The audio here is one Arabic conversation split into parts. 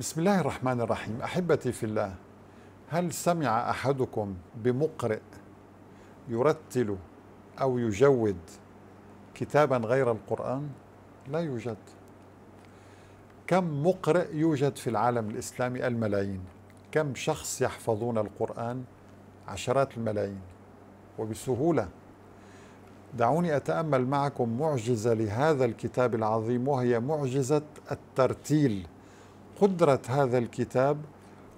بسم الله الرحمن الرحيم احبتي في الله هل سمع احدكم بمقرئ يرتل او يجود كتابا غير القران لا يوجد كم مقرئ يوجد في العالم الاسلامي الملايين كم شخص يحفظون القران عشرات الملايين وبسهوله دعوني اتامل معكم معجزه لهذا الكتاب العظيم وهي معجزه الترتيل قدرة هذا الكتاب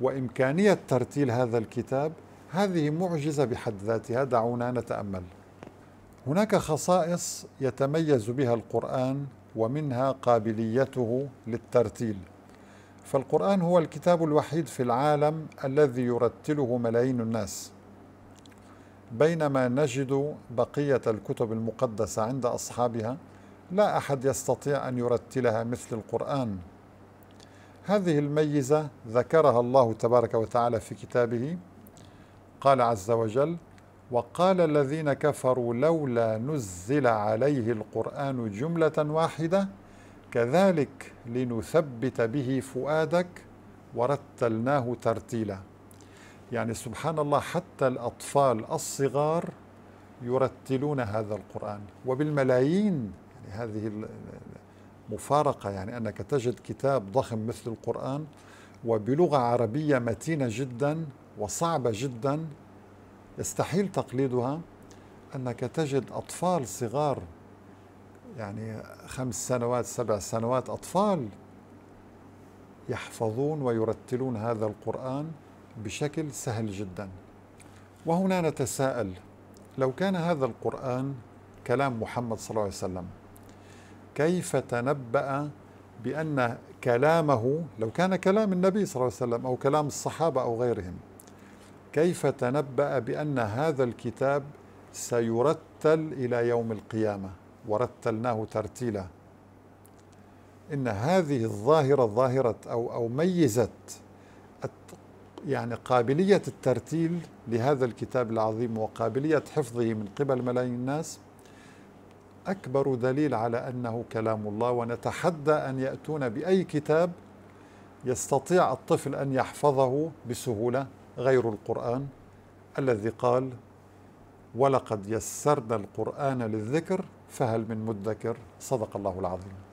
وإمكانية ترتيل هذا الكتاب هذه معجزة بحد ذاتها دعونا نتأمل هناك خصائص يتميز بها القرآن ومنها قابليته للترتيل فالقرآن هو الكتاب الوحيد في العالم الذي يرتله ملايين الناس بينما نجد بقية الكتب المقدسة عند أصحابها لا أحد يستطيع أن يرتلها مثل القرآن هذه الميزة ذكرها الله تبارك وتعالى في كتابه قال عز وجل وقال الذين كفروا لولا نزل عليه القرآن جملة واحدة كذلك لنثبت به فؤادك ورتلناه ترتيلا يعني سبحان الله حتى الأطفال الصغار يرتلون هذا القرآن وبالملايين يعني هذه مفارقة يعني أنك تجد كتاب ضخم مثل القرآن وبلغة عربية متينة جدا وصعبة جدا يستحيل تقليدها أنك تجد أطفال صغار يعني خمس سنوات سبع سنوات أطفال يحفظون ويرتلون هذا القرآن بشكل سهل جدا وهنا نتساءل لو كان هذا القرآن كلام محمد صلى الله عليه وسلم كيف تنبأ بأن كلامه لو كان كلام النبي صلى الله عليه وسلم أو كلام الصحابة أو غيرهم كيف تنبأ بأن هذا الكتاب سيرتل إلى يوم القيامة ورتلناه ترتيلا إن هذه الظاهرة ظاهرة أو أو ميزت يعني قابلية الترتيل لهذا الكتاب العظيم وقابلية حفظه من قبل ملايين الناس أكبر دليل على أنه كلام الله ونتحدى أن يأتون بأي كتاب يستطيع الطفل أن يحفظه بسهولة غير القرآن الذي قال ولقد يسرنا القرآن للذكر فهل من مدكر صدق الله العظيم